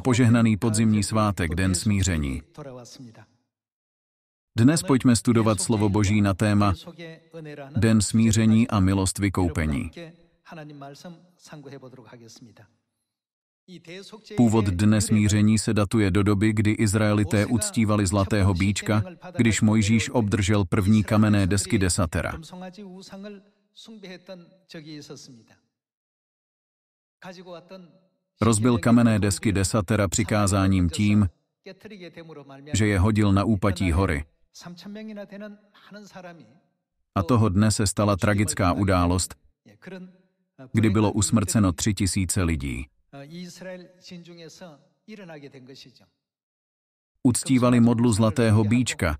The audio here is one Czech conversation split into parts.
požehnaný podzimní svátek, Den smíření. Dnes pojďme studovat slovo Boží na téma Den smíření a milost vykoupení. Původ dne smíření se datuje do doby, kdy Izraelité uctívali zlatého bíčka, když Mojžíš obdržel první kamenné desky desatera. Rozbil kamenné desky desatera přikázáním tím, že je hodil na úpatí hory. A toho dne se stala tragická událost, kdy bylo usmrceno tři tisíce lidí. Uctívali modlu zlatého bíčka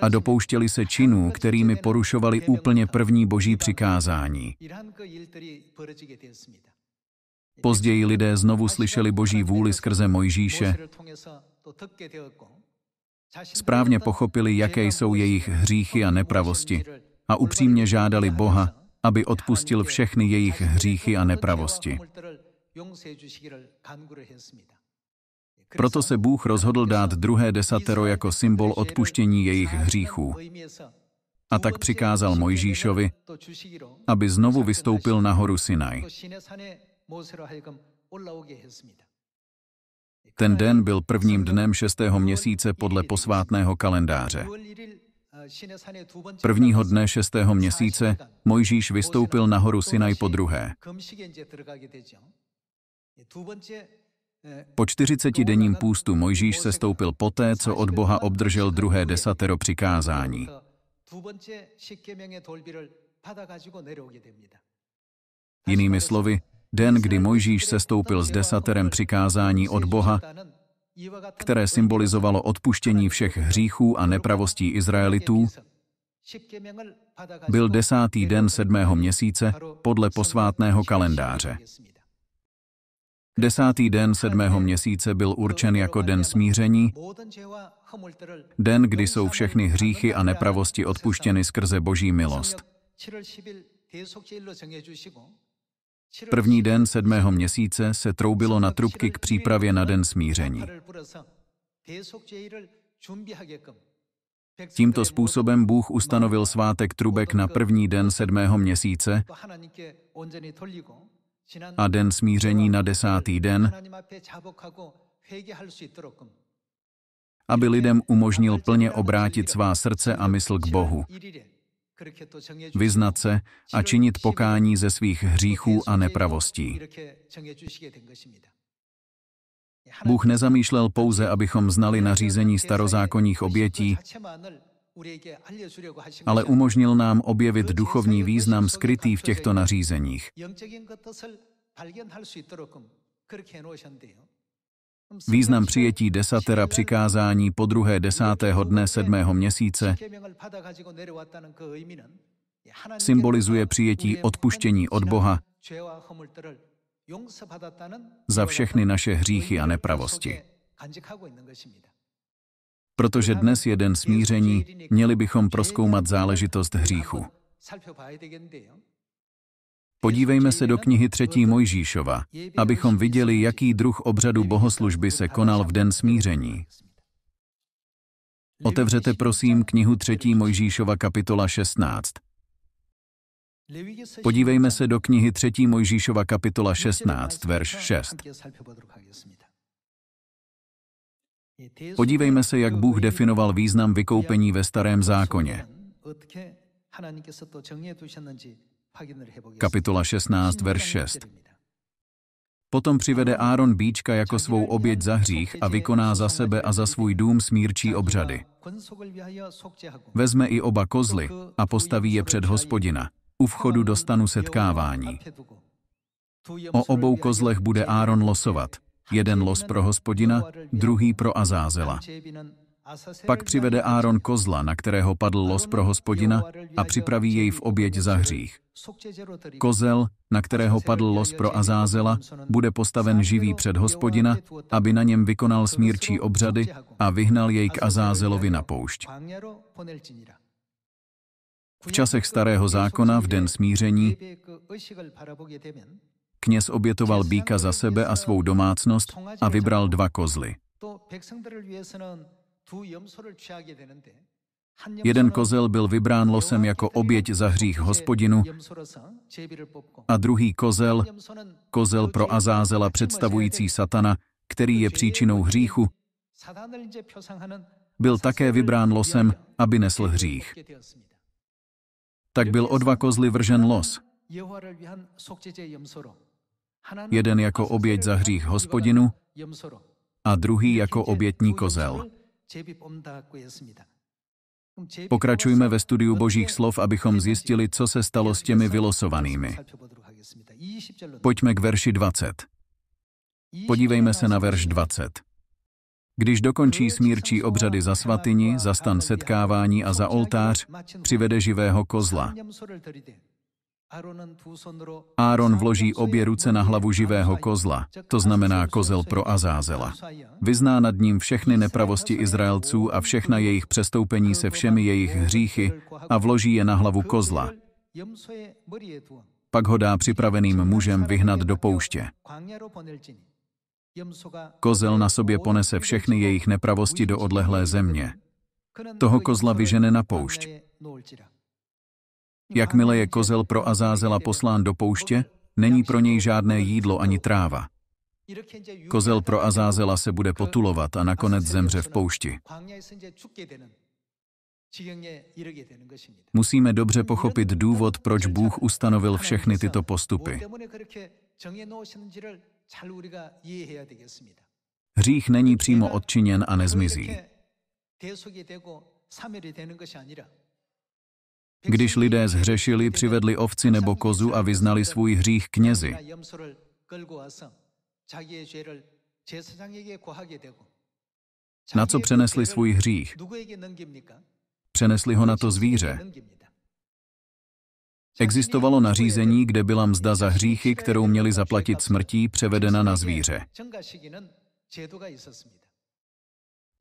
a dopouštěli se činů, kterými porušovali úplně první boží přikázání. Později lidé znovu slyšeli boží vůli skrze Mojžíše, správně pochopili, jaké jsou jejich hříchy a nepravosti a upřímně žádali Boha, aby odpustil všechny jejich hříchy a nepravosti. Proto se Bůh rozhodl dát druhé desatero jako symbol odpuštění jejich hříchů. A tak přikázal Mojžíšovi, aby znovu vystoupil na horu Sinaj. Ten den byl prvním dnem šestého měsíce podle posvátného kalendáře. Prvního dne šestého měsíce Mojžíš vystoupil na horu Sinaj po druhé. Po 40-denním půstu Mojžíš se stoupil poté, co od Boha obdržel druhé desatero přikázání. Jinými slovy, den, kdy Mojžíš sestoupil s desaterem přikázání od Boha, které symbolizovalo odpuštění všech hříchů a nepravostí Izraelitů, byl desátý den sedmého měsíce podle posvátného kalendáře. Desátý den sedmého měsíce byl určen jako den smíření, den, kdy jsou všechny hříchy a nepravosti odpuštěny skrze Boží milost. První den sedmého měsíce se troubilo na trubky k přípravě na den smíření. Tímto způsobem Bůh ustanovil svátek trubek na první den sedmého měsíce a den smíření na desátý den, aby lidem umožnil plně obrátit svá srdce a mysl k Bohu vyznat se a činit pokání ze svých hříchů a nepravostí. Bůh nezamýšlel pouze, abychom znali nařízení starozákonních obětí, ale umožnil nám objevit duchovní význam skrytý v těchto nařízeních. Význam přijetí desatera přikázání po druhé desátého dne sedmého měsíce symbolizuje přijetí odpuštění od Boha za všechny naše hříchy a nepravosti. Protože dnes je den smíření, měli bychom proskoumat záležitost hříchu. Podívejme se do knihy třetí Mojžíšova, abychom viděli, jaký druh obřadu bohoslužby se konal v den smíření. Otevřete prosím knihu třetí Mojžíšova kapitola 16. Podívejme se do knihy třetí Mojžíšova kapitola 16, verš 6. Podívejme se, jak Bůh definoval význam vykoupení ve Starém zákoně. Kapitola 16, verš 6. Potom přivede Áron Bíčka jako svou oběť za hřích a vykoná za sebe a za svůj dům smírčí obřady. Vezme i oba kozly a postaví je před hospodina. U vchodu do stanu setkávání. O obou kozlech bude Áron losovat. Jeden los pro hospodina, druhý pro Azázela. Pak přivede Áron kozla, na kterého padl los pro hospodina, a připraví jej v oběť za hřích. Kozel, na kterého padl los pro Azázela, bude postaven živý před hospodina, aby na něm vykonal smírčí obřady a vyhnal jej k Azázelovi na poušť. V časech starého zákona, v den smíření, kněz obětoval býka za sebe a svou domácnost a vybral dva kozly. Jeden kozel byl vybrán losem jako oběť za hřích hospodinu a druhý kozel, kozel pro Azázela představující satana, který je příčinou hříchu, byl také vybrán losem, aby nesl hřích. Tak byl o dva kozly vržen los. Jeden jako oběť za hřích hospodinu a druhý jako obětní kozel. Pokračujme ve studiu Božích slov, abychom zjistili, co se stalo s těmi vylosovanými. Pojďme k verši 20. Podívejme se na verš 20. Když dokončí smírčí obřady za svatyni, za stan setkávání a za oltář, přivede živého kozla. Áron vloží obě ruce na hlavu živého kozla, to znamená kozel pro Azázela. Vyzná nad ním všechny nepravosti Izraelců a všechna jejich přestoupení se všemi jejich hříchy a vloží je na hlavu kozla. Pak ho dá připraveným mužem vyhnat do pouště. Kozel na sobě ponese všechny jejich nepravosti do odlehlé země. Toho kozla vyžene na poušť. Jakmile je kozel pro Azázela poslán do pouště, není pro něj žádné jídlo ani tráva. Kozel pro Azázela se bude potulovat a nakonec zemře v poušti. Musíme dobře pochopit důvod, proč Bůh ustanovil všechny tyto postupy. Hřích není přímo odčiněn a nezmizí. Když lidé zhřešili, přivedli ovci nebo kozu a vyznali svůj hřích knězi. Na co přenesli svůj hřích? Přenesli ho na to zvíře. Existovalo nařízení, kde byla mzda za hříchy, kterou měli zaplatit smrtí, převedena na zvíře.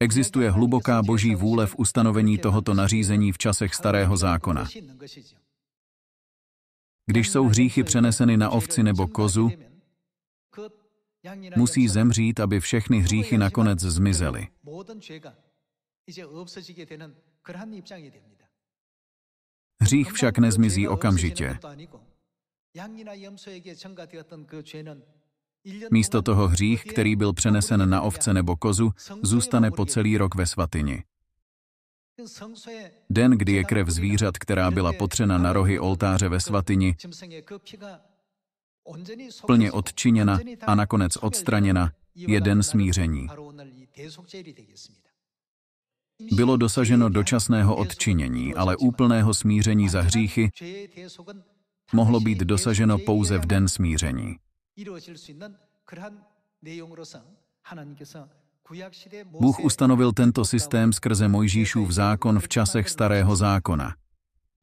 Existuje hluboká boží vůle v ustanovení tohoto nařízení v časech starého zákona. Když jsou hříchy přeneseny na ovci nebo kozu, musí zemřít, aby všechny hříchy nakonec zmizely. Hřích však nezmizí okamžitě. Místo toho hřích, který byl přenesen na ovce nebo kozu, zůstane po celý rok ve svatyni. Den, kdy je krev zvířat, která byla potřena na rohy oltáře ve svatyni, plně odčiněna a nakonec odstraněna, je den smíření. Bylo dosaženo dočasného odčinění, ale úplného smíření za hříchy mohlo být dosaženo pouze v den smíření. Bůh ustanovil tento systém skrze Mojžíšův zákon v časech Starého zákona.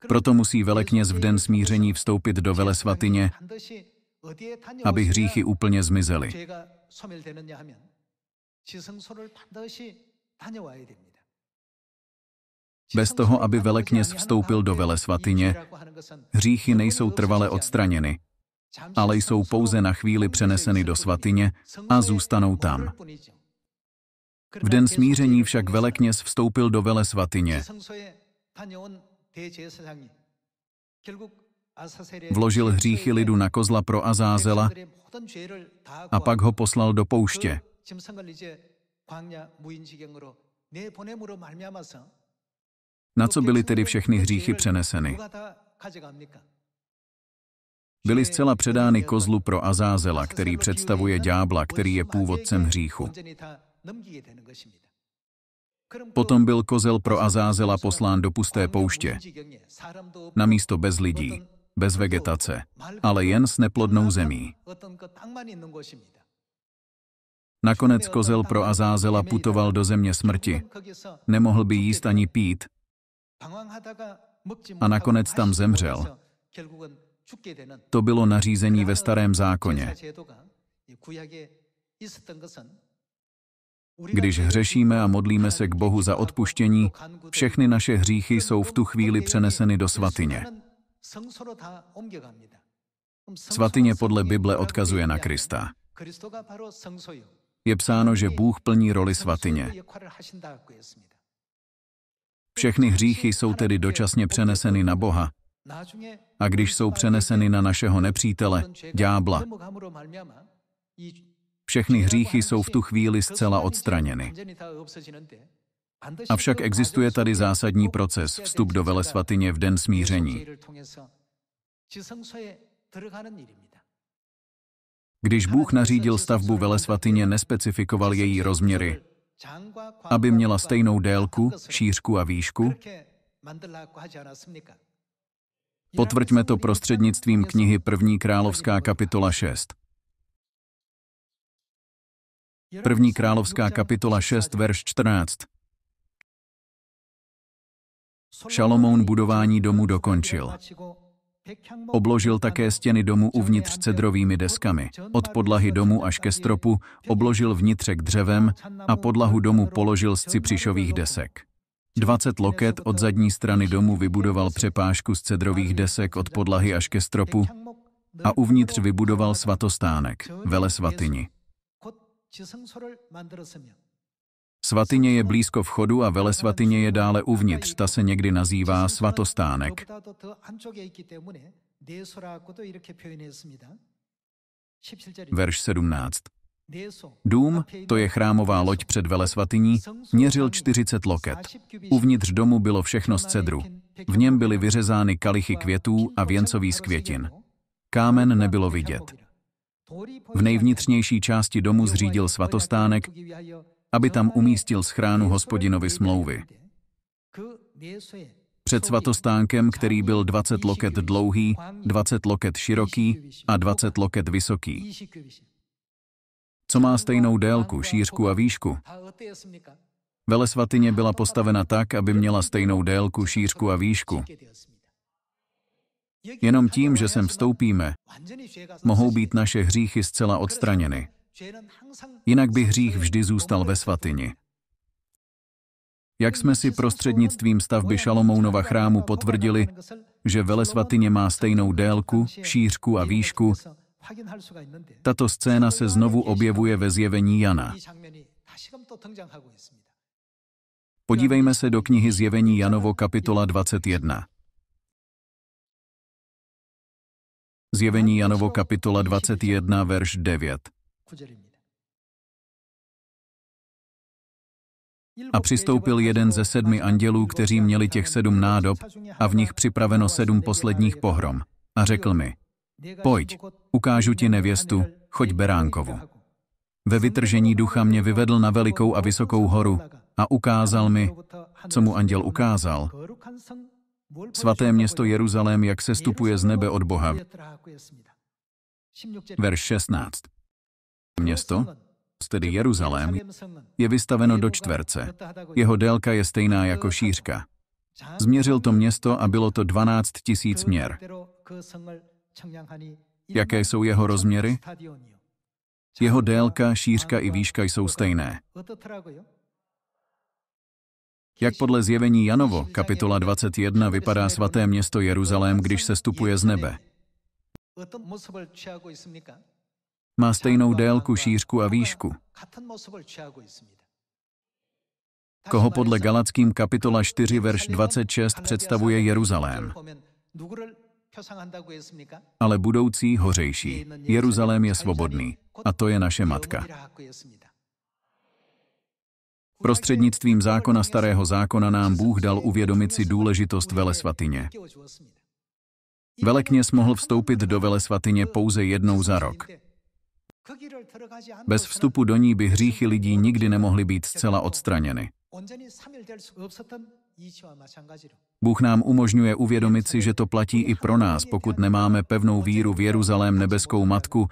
Proto musí velekněz v den smíření vstoupit do velesvatyně, aby hříchy úplně zmizely. Bez toho, aby velekněz vstoupil do velesvatyně, hříchy nejsou trvale odstraněny, ale jsou pouze na chvíli přeneseny do svatyně a zůstanou tam. V den smíření však velekněz vstoupil do vele svatyně. Vložil hříchy lidu na kozla pro Azázela a pak ho poslal do pouště. Na co byly tedy všechny hříchy přeneseny? byly zcela předány kozlu pro Azázela, který představuje ďábla, který je původcem hříchu. Potom byl kozel pro Azázela poslán do pusté pouště, na místo bez lidí, bez vegetace, ale jen s neplodnou zemí. Nakonec kozel pro Azázela putoval do země smrti. Nemohl by jíst ani pít. A nakonec tam zemřel. To bylo nařízení ve starém zákoně. Když hřešíme a modlíme se k Bohu za odpuštění, všechny naše hříchy jsou v tu chvíli přeneseny do svatyně. Svatyně podle Bible odkazuje na Krista. Je psáno, že Bůh plní roli svatyně. Všechny hříchy jsou tedy dočasně přeneseny na Boha, a když jsou přeneseny na našeho nepřítele, ďábla, všechny hříchy jsou v tu chvíli zcela odstraněny. Avšak existuje tady zásadní proces, vstup do velesvatyně v den smíření. Když Bůh nařídil stavbu velesvatyně, nespecifikoval její rozměry, aby měla stejnou délku, šířku a výšku, Potvrďme to prostřednictvím knihy První královská kapitola 6. První královská kapitola 6, verš 14. Šalomoun budování domu dokončil. Obložil také stěny domu uvnitř cedrovými deskami. Od podlahy domu až ke stropu obložil vnitřek dřevem a podlahu domu položil z cipřišových desek. 20 loket od zadní strany domu vybudoval přepážku z cedrových desek od podlahy až ke stropu a uvnitř vybudoval svatostánek, vele svatyni. Svatyně je blízko vchodu a vele svatyně je dále uvnitř, ta se někdy nazývá svatostánek. Verš 17. Dům, to je chrámová loď před velesvatyní, měřil 40 loket. Uvnitř domu bylo všechno z cedru. V něm byly vyřezány kalichy květů a věncový z květin. Kámen nebylo vidět. V nejvnitřnější části domu zřídil svatostánek, aby tam umístil schránu hospodinovi smlouvy. Před svatostánkem, který byl 20 loket dlouhý, 20 loket široký a 20 loket vysoký co má stejnou délku, šířku a výšku. Velesvatyně byla postavena tak, aby měla stejnou délku, šířku a výšku. Jenom tím, že sem vstoupíme, mohou být naše hříchy zcela odstraněny. Jinak by hřích vždy zůstal ve svatyni. Jak jsme si prostřednictvím stavby Šalomounova chrámu potvrdili, že velesvatyně má stejnou délku, šířku a výšku, tato scéna se znovu objevuje ve zjevení Jana. Podívejme se do knihy Zjevení Janovo kapitola 21. Zjevení Janovo kapitola 21, verš 9. A přistoupil jeden ze sedmi andělů, kteří měli těch sedm nádob, a v nich připraveno sedm posledních pohrom. A řekl mi, Pojď, ukážu ti nevěstu, choď Beránkovu. Ve vytržení ducha mě vyvedl na velikou a vysokou horu a ukázal mi, co mu anděl ukázal. Svaté město Jeruzalém, jak se stupuje z nebe od Boha. Verš 16. Město, tedy Jeruzalém, je vystaveno do čtverce. Jeho délka je stejná jako šířka. Změřil to město a bylo to 12 tisíc měr. Jaké jsou jeho rozměry? Jeho délka, šířka i výška jsou stejné. Jak podle zjevení Janovo, kapitola 21, vypadá svaté město Jeruzalém, když se stupuje z nebe? Má stejnou délku, šířku a výšku. Koho podle Galackým kapitola 4, verš 26 představuje Jeruzalém? ale budoucí hořejší. Jeruzalém je svobodný a to je naše matka. Prostřednictvím zákona Starého zákona nám Bůh dal uvědomit si důležitost velesvatyně. Velekněz mohl vstoupit do velesvatyně pouze jednou za rok. Bez vstupu do ní by hříchy lidí nikdy nemohly být zcela odstraněny. Bůh nám umožňuje uvědomit si, že to platí i pro nás, pokud nemáme pevnou víru v Jeruzalém nebeskou matku,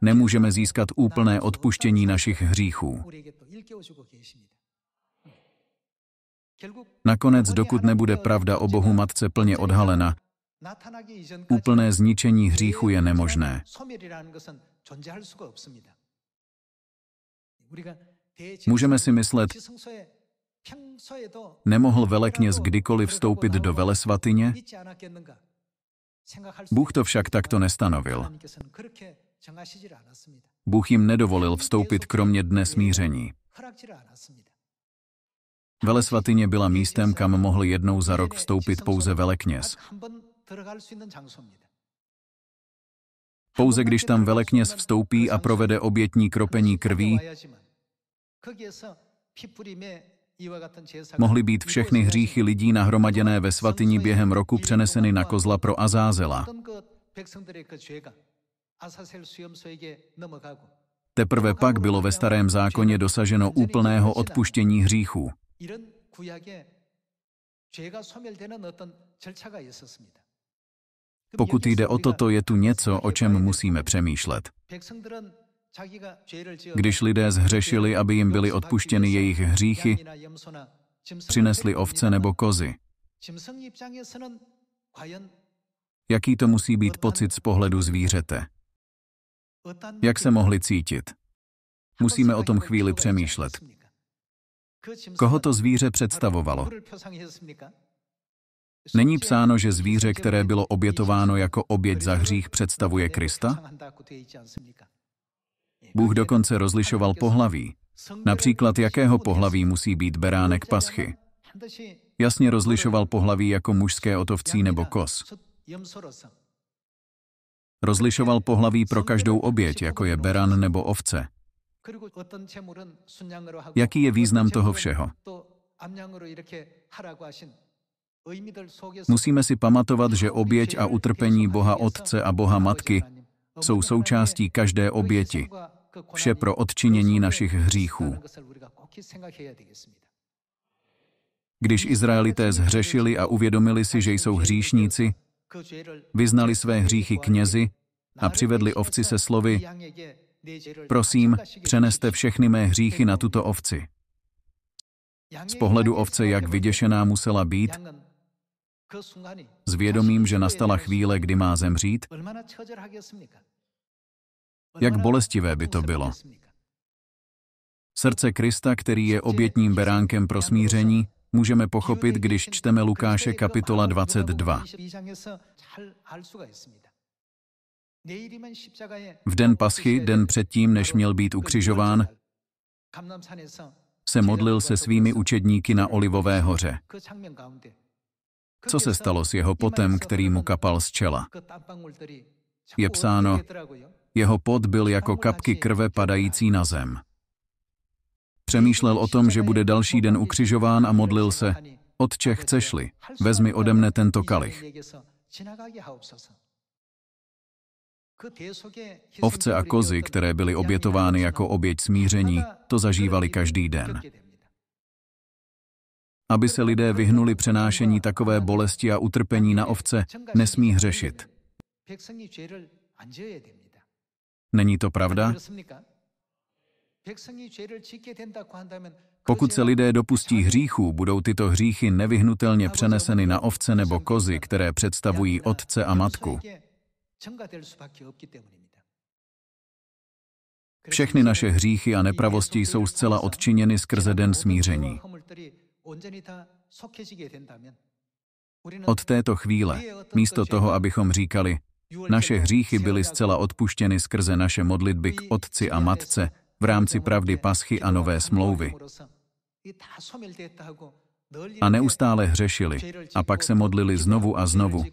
nemůžeme získat úplné odpuštění našich hříchů. Nakonec, dokud nebude pravda o Bohu Matce plně odhalena, úplné zničení hříchu je nemožné. Můžeme si myslet, Nemohl velekněz kdykoliv vstoupit do velesvatyně? Bůh to však takto nestanovil. Bůh jim nedovolil vstoupit kromě dne smíření. Velesvatyně byla místem, kam mohl jednou za rok vstoupit pouze velekněz. Pouze když tam velekněz vstoupí a provede obětní kropení krví, Mohly být všechny hříchy lidí nahromaděné ve svatyni během roku přeneseny na kozla pro Azázela. Teprve pak bylo ve starém zákoně dosaženo úplného odpuštění hříchů. Pokud jde o toto, je tu něco, o čem musíme přemýšlet. Když lidé zhřešili, aby jim byly odpuštěny jejich hříchy, přinesli ovce nebo kozy. Jaký to musí být pocit z pohledu zvířete? Jak se mohli cítit? Jako Musíme o tom chvíli přemýšlet. Koho to zvíře představovalo? Není psáno, že zvíře, které bylo obětováno jako oběť za hřích, představuje Krista? Bůh dokonce rozlišoval pohlaví, například jakého pohlaví musí být beránek paschy. Jasně rozlišoval pohlaví jako mužské otovcí nebo kos. Rozlišoval pohlaví pro každou oběť, jako je beran nebo ovce. Jaký je význam toho všeho? Musíme si pamatovat, že oběť a utrpení Boha Otce a Boha Matky jsou součástí každé oběti. Vše pro odčinění našich hříchů. Když Izraelité zhřešili a uvědomili si, že jsou hříšníci, vyznali své hříchy knězi a přivedli ovci se slovy Prosím, přeneste všechny mé hříchy na tuto ovci. Z pohledu ovce, jak vyděšená musela být, s vědomím, že nastala chvíle, kdy má zemřít, jak bolestivé by to bylo. Srdce Krista, který je obětním beránkem pro smíření, můžeme pochopit, když čteme Lukáše kapitola 22. V den paschy, den předtím, než měl být ukřižován, se modlil se svými učedníky na Olivové hoře. Co se stalo s jeho potem, který mu kapal z čela? Je psáno, jeho pot byl jako kapky krve padající na zem. Přemýšlel o tom, že bude další den ukřižován a modlil se, Otče, chceš-li, vezmi ode mne tento kalich. Ovce a kozy, které byly obětovány jako oběť smíření, to zažívali každý den. Aby se lidé vyhnuli přenášení takové bolesti a utrpení na ovce, nesmí hřešit. Není to pravda? Pokud se lidé dopustí hříchů, budou tyto hříchy nevyhnutelně přeneseny na ovce nebo kozy, které představují otce a matku. Všechny naše hříchy a nepravosti jsou zcela odčiněny skrze den smíření. Od této chvíle, místo toho, abychom říkali, naše hříchy byly zcela odpuštěny skrze naše modlitby k Otci a Matce v rámci pravdy paschy a nové smlouvy. A neustále hřešili a pak se modlili znovu a znovu.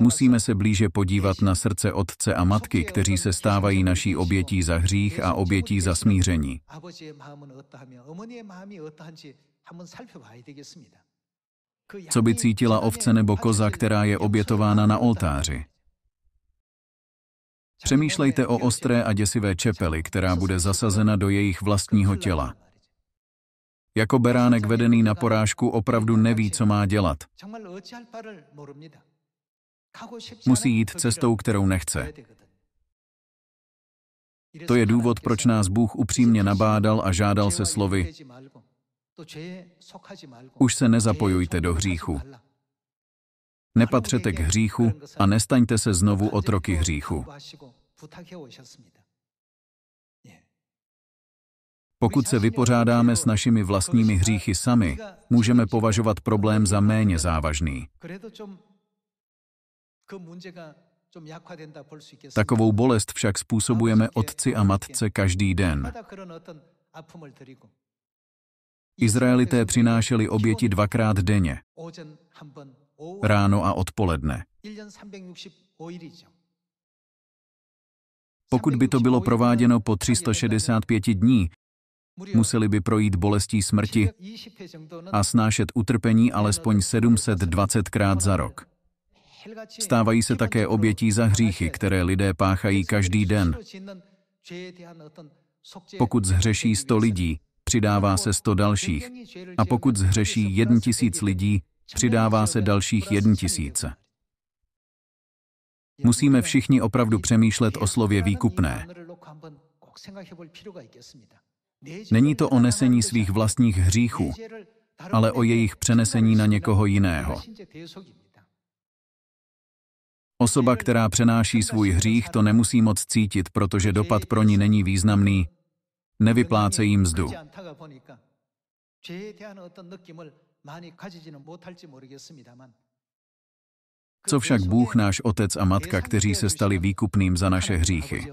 Musíme se blíže podívat na srdce otce a matky, kteří se stávají naší obětí za hřích a obětí za smíření. Co by cítila ovce nebo koza, která je obětována na oltáři? Přemýšlejte o ostré a děsivé čepeli, která bude zasazena do jejich vlastního těla. Jako beránek vedený na porážku opravdu neví, co má dělat. Musí jít cestou, kterou nechce. To je důvod, proč nás Bůh upřímně nabádal a žádal se slovy Už se nezapojujte do hříchu. Nepatřete k hříchu a nestaňte se znovu otroky hříchu. 부탁해 오셨습니다. Pokud se vypořádáme s našimi vlastními hříchy sami, můžeme považovat problém za méně závažný. Takovou bolest však způsobujeme otci a matce každý den. Izraelité přinášeli oběti dvakrát denně, ráno a odpoledne. Pokud by to bylo prováděno po 365 dní, museli by projít bolestí smrti a snášet utrpení alespoň 720 krát za rok. Stávají se také obětí za hříchy, které lidé páchají každý den. Pokud zhřeší 100 lidí, přidává se 100 dalších. A pokud zhřeší 1 tisíc lidí, přidává se dalších 1 tisíce. Musíme všichni opravdu přemýšlet o slově výkupné. Není to o nesení svých vlastních hříchů, ale o jejich přenesení na někoho jiného. Osoba, která přenáší svůj hřích, to nemusí moc cítit, protože dopad pro ní není významný, nevypláce mzdu. Co však Bůh, náš otec a matka, kteří se stali výkupným za naše hříchy?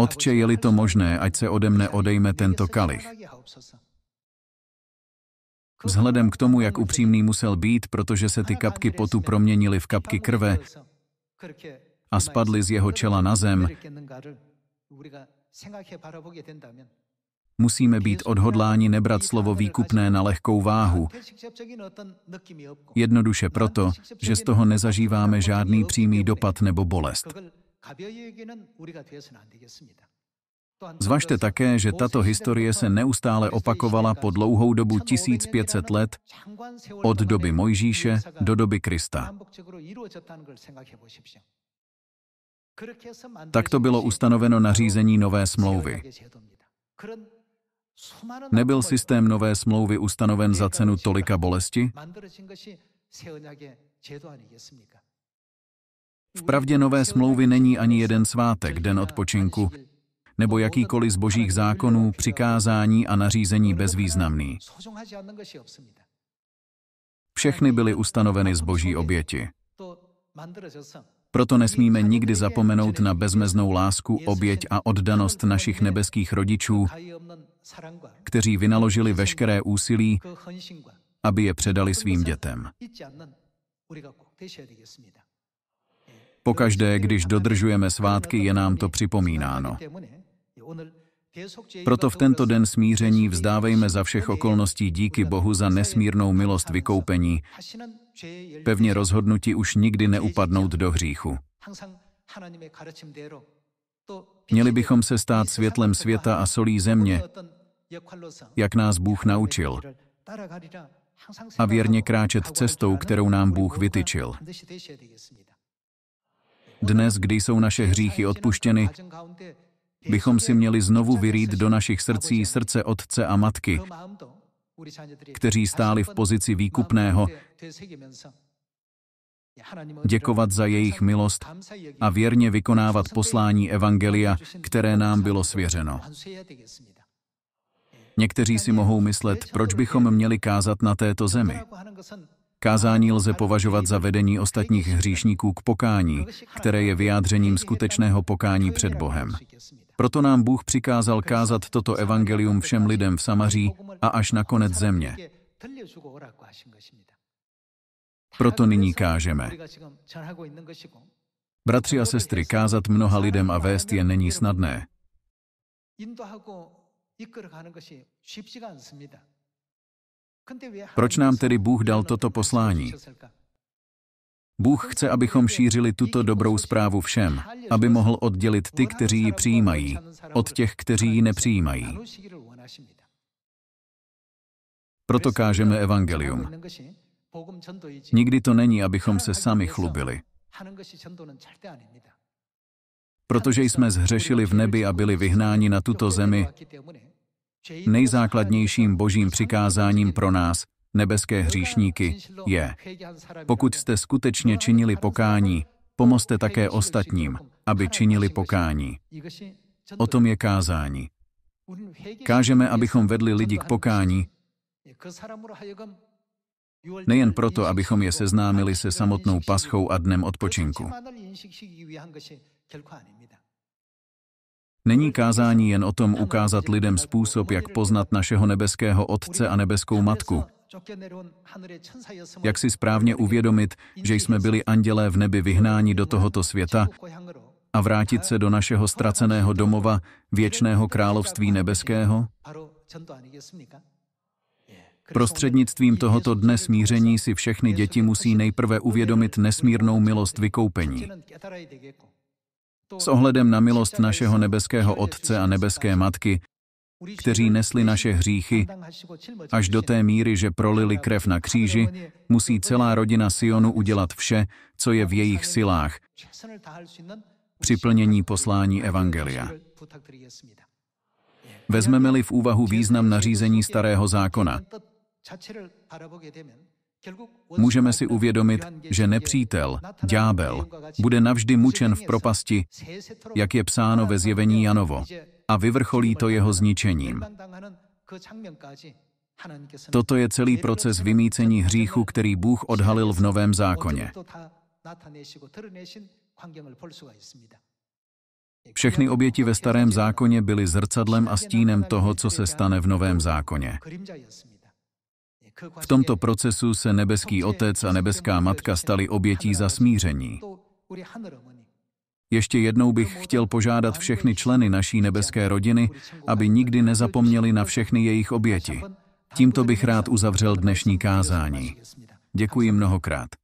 Otče, je-li to možné, ať se ode mne odejme tento kalich. Vzhledem k tomu, jak upřímný musel být, protože se ty kapky potu proměnily v kapky krve a spadly z jeho čela na zem, Musíme být odhodláni nebrat slovo výkupné na lehkou váhu. Jednoduše proto, že z toho nezažíváme žádný přímý dopad nebo bolest. Zvažte také, že tato historie se neustále opakovala po dlouhou dobu 1500 let od doby Mojžíše do doby Krista. Tak to bylo ustanoveno nařízení nové smlouvy. Nebyl systém nové smlouvy ustanoven za cenu tolika bolesti? V pravdě nové smlouvy není ani jeden svátek, den odpočinku, nebo jakýkoliv z božích zákonů, přikázání a nařízení bezvýznamný. Všechny byly ustanoveny z boží oběti. Proto nesmíme nikdy zapomenout na bezmeznou lásku, oběť a oddanost našich nebeských rodičů, kteří vynaložili veškeré úsilí, aby je předali svým dětem. Pokaždé, když dodržujeme svátky, je nám to připomínáno. Proto v tento den smíření vzdávejme za všech okolností díky Bohu za nesmírnou milost vykoupení, pevně rozhodnutí už nikdy neupadnout do hříchu. Měli bychom se stát světlem světa a solí země, jak nás Bůh naučil, a věrně kráčet cestou, kterou nám Bůh vytyčil. Dnes, kdy jsou naše hříchy odpuštěny, bychom si měli znovu vyrýt do našich srdcí srdce otce a matky, kteří stáli v pozici výkupného děkovat za jejich milost a věrně vykonávat poslání Evangelia, které nám bylo svěřeno. Někteří si mohou myslet, proč bychom měli kázat na této zemi. Kázání lze považovat za vedení ostatních hříšníků k pokání, které je vyjádřením skutečného pokání před Bohem. Proto nám Bůh přikázal kázat toto evangelium všem lidem v Samaří a až na konec země. Proto nyní kážeme. Bratři a sestry, kázat mnoha lidem a vést je není snadné. Proč nám tedy Bůh dal toto poslání? Bůh chce, abychom šířili tuto dobrou zprávu všem, aby mohl oddělit ty, kteří ji přijímají, od těch, kteří ji nepřijímají. Proto kážeme evangelium. Nikdy to není, abychom se sami chlubili. Protože jsme zhřešili v nebi a byli vyhnáni na tuto zemi, nejzákladnějším božím přikázáním pro nás, nebeské hříšníky, je, pokud jste skutečně činili pokání, pomozte také ostatním, aby činili pokání. O tom je kázání. Kážeme, abychom vedli lidi k pokání, Nejen proto, abychom je seznámili se samotnou paschou a dnem odpočinku. Není kázání jen o tom ukázat lidem způsob, jak poznat našeho nebeského Otce a nebeskou Matku, jak si správně uvědomit, že jsme byli andělé v nebi vyhnáni do tohoto světa a vrátit se do našeho ztraceného domova, věčného království nebeského? Prostřednictvím tohoto dne smíření si všechny děti musí nejprve uvědomit nesmírnou milost vykoupení. S ohledem na milost našeho nebeského Otce a nebeské Matky, kteří nesli naše hříchy až do té míry, že prolili krev na kříži, musí celá rodina Sionu udělat vše, co je v jejich silách při plnění poslání Evangelia. Vezmeme-li v úvahu význam nařízení Starého zákona, Můžeme si uvědomit, že nepřítel, ďábel, bude navždy mučen v propasti, jak je psáno ve zjevení Janovo, a vyvrcholí to jeho zničením. Toto je celý proces vymícení hříchu, který Bůh odhalil v Novém zákoně. Všechny oběti ve Starém zákoně byly zrcadlem a stínem toho, co se stane v Novém zákoně. V tomto procesu se nebeský otec a nebeská matka stali obětí za smíření. Ještě jednou bych chtěl požádat všechny členy naší nebeské rodiny, aby nikdy nezapomněli na všechny jejich oběti. Tímto bych rád uzavřel dnešní kázání. Děkuji mnohokrát.